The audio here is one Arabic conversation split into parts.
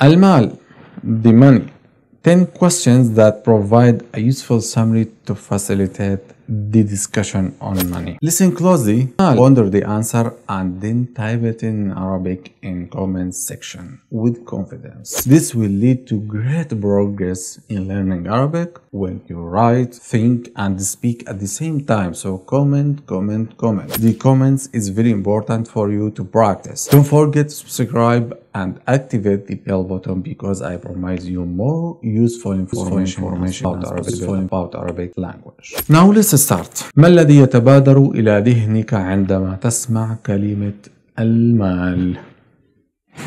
Al-Mal, the money. 10 questions that provide a useful summary to facilitate the discussion on money. Listen closely, ponder the answer and then type it in Arabic in comment section with confidence. This will lead to great progress in learning Arabic when you write, think and speak at the same time. So comment, comment, comment. The comments is very important for you to practice. Don't forget to subscribe and activate the bell button because I promise you more useful information, information about, Arabic, about Arabic language. Now let's start. ما الذي يتبادر إلى ذهنك عندما تسمع كلمة المال؟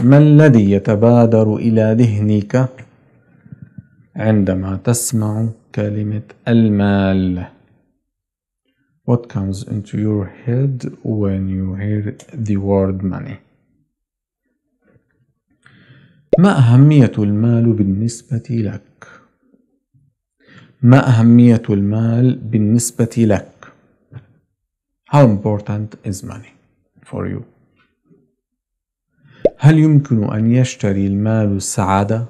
ما الذي يتبادر إلى ذهنك عندما تسمع كلمة المال؟ What comes into your head when you hear the word money? ما أهمية المال بالنسبة لك؟ ما أهمية المال بالنسبة لك How important is money for you هل يمكن أن يشتري المال السعادة؟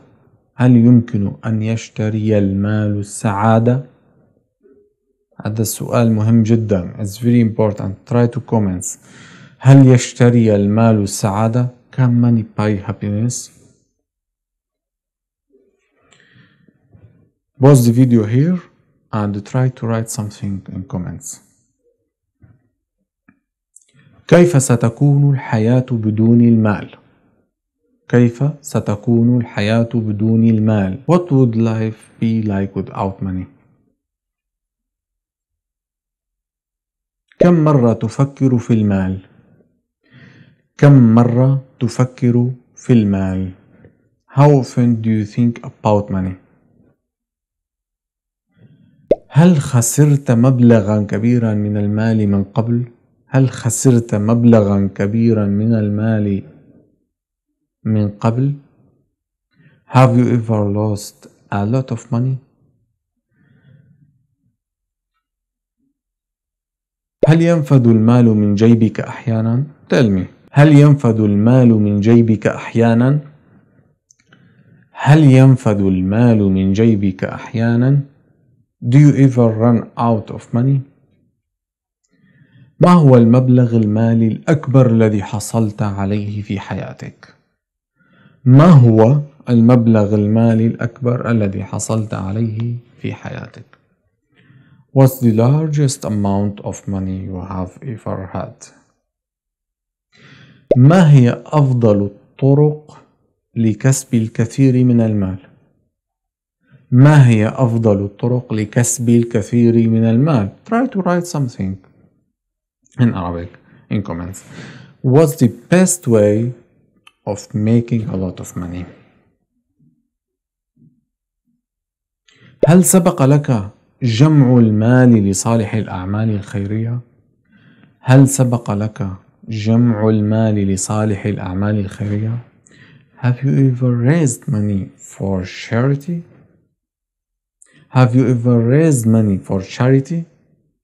هل يمكن أن يشتري المال السعادة؟ هذا السؤال مهم جدا It's very important Try to comments هل يشتري المال السعادة؟ Can money buy happiness؟ Pause the video here and try to write something in comments. كيف ستكون الحياة بدون المال؟ كيف ستكون الحياة بدون المال؟ What would life be like without money? كم مرة تفكر في المال؟ كم مرة تفكر في المال؟ How often do you think about money? هل خسرت مبلغا كبيرا من المال من قبل هل خسرت مبلغا كبيرا من المال من قبل have you ever lost a lot of money هل ينفد المال من جيبك احيانا tell me هل ينفد المال من جيبك احيانا هل ينفد المال من جيبك احيانا Do you ever run out of money? ما هو المبلغ المالي الأكبر الذي حصلت عليه في حياتك؟ ما هو المبلغ المالي الأكبر الذي حصلت عليه في حياتك؟ What's the largest amount of money you have ever had? ما هي أفضل الطرق لكسب الكثير من المال؟ ما هي أفضل الطرق لكسب الكثير من المال try to write something in Arabic in comments what's the best way of making a lot of money هل سبق لك جمع المال لصالح الأعمال الخيرية؟ هل سبق لك جمع المال لصالح الأعمال الخيرية؟ Have you ever raised money for charity? Have you ever raised money for charity?